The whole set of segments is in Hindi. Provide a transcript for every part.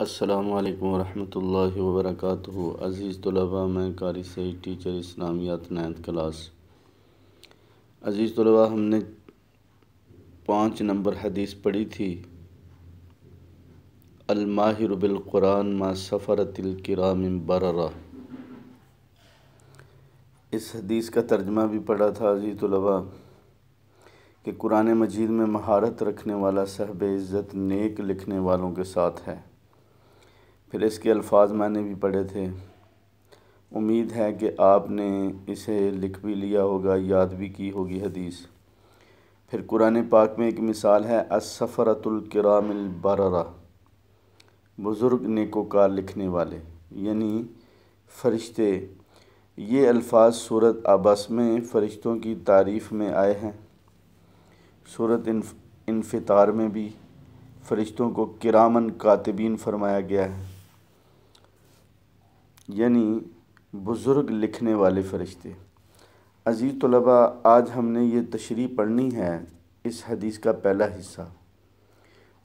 असलकम वरहमल वर्क अज़ीज़ तलबा मैं कारी सही टीचर इस्लामियात नाइन्थ क्लास अज़ीज़ तलबा हमने पाँच नंबर हदीस पढ़ी थी अलमाहिर बिलकुरान मा सफ़रतिल किराम बररा इस हदीस का तर्जमा भी पढ़ा था अज़ीज़ तलबा कि कुरान मजीद में महारत रखने वाला सहब इज़्ज़त नेक लिखने वालों के साथ है फिर इसके अल्फाज मैंने भी पढ़े थे उम्मीद है कि आपने इसे लिख भी लिया होगा याद भी की होगी हदीस फिर कुरान पाक में एक मिसाल है असफ़रतुल्करामबरा बुज़ुर्ग नेकोकार लिखने वाले यानी फ़रिश्ते ये अल्फाज सूरत आबस में फ़रिश्तों की तारीफ़ में आए हैं सूरत इन्फ में भी फ़रिश्तों को किरामन कातबीन फरमाया गया है यानी बुज़ुर्ग लिखने वाले फ़रिश्ते अज़ीज़ तलबा आज हमने ये तशरी पढ़नी है इस हदीस का पहला हिस्सा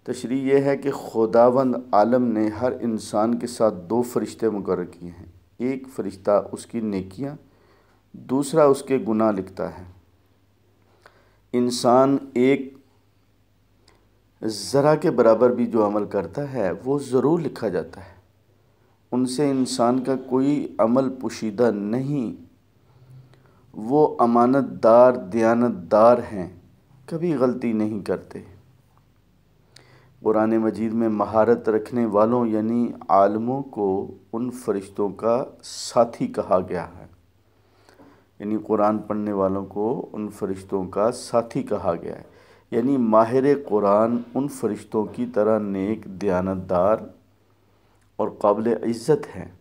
तशरी ये है कि खुदावंद आलम ने हर इंसान के साथ दो फरिश्ते मुकर किए हैं एक फ़रिश्ता उसकी नेकियां, दूसरा उसके गुनाह लिखता है इंसान एक ज़रा के बराबर भी जो अमल करता है वो ज़रूर लिखा जाता है उनसे इंसान का कोई अमल पोशीदा नहीं वो अमानतदार दयानतदार हैं कभी गलती नहीं करते कुरान मजीद में महारत रखने वालों यानी आलमों को उन फरिश्तों का साथी कहा गया है यानी कुरान पढ़ने वालों को उन फरिश्तों का साथी कहा गया है यानी माहिर कुरान उन फरिश्तों की तरह नेक दयानतदार और काबिल इज़्ज़त हैं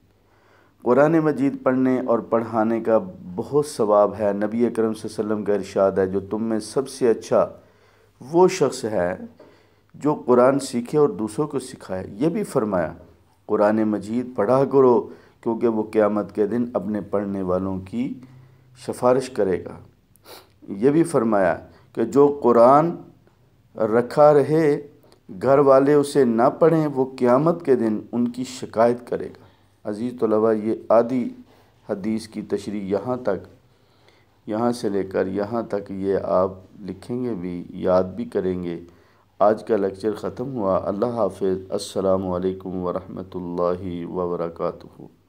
कुरान मजीद पढ़ने और पढ़ाने का बहुत सवाब है नबी करम वसम का इरशाद है जो तुम में सबसे अच्छा वो शख्स है जो कुरान सीखे और दूसरों को सिखाए यह भी फरमाया कुरान मजीद पढ़ा करो क्योंकि वो क़्यामत के दिन अपने पढ़ने वालों की सिफारिश करेगा यह भी फरमाया कि जो कुरान रखा रहे घर वाले उसे ना पढ़ें वो क़्यामत के दिन उनकी शिकायत करेगा अज़ीज़ तलबा ये आदि हदीस की तशरी यहाँ तक यहाँ से लेकर यहाँ तक ये आप लिखेंगे भी याद भी करेंगे आज का लेक्चर ख़त्म हुआ अल्लाह हाफिज़ अस्सलाम वालेकुम वरहमतुल्लाहि वबरकatuh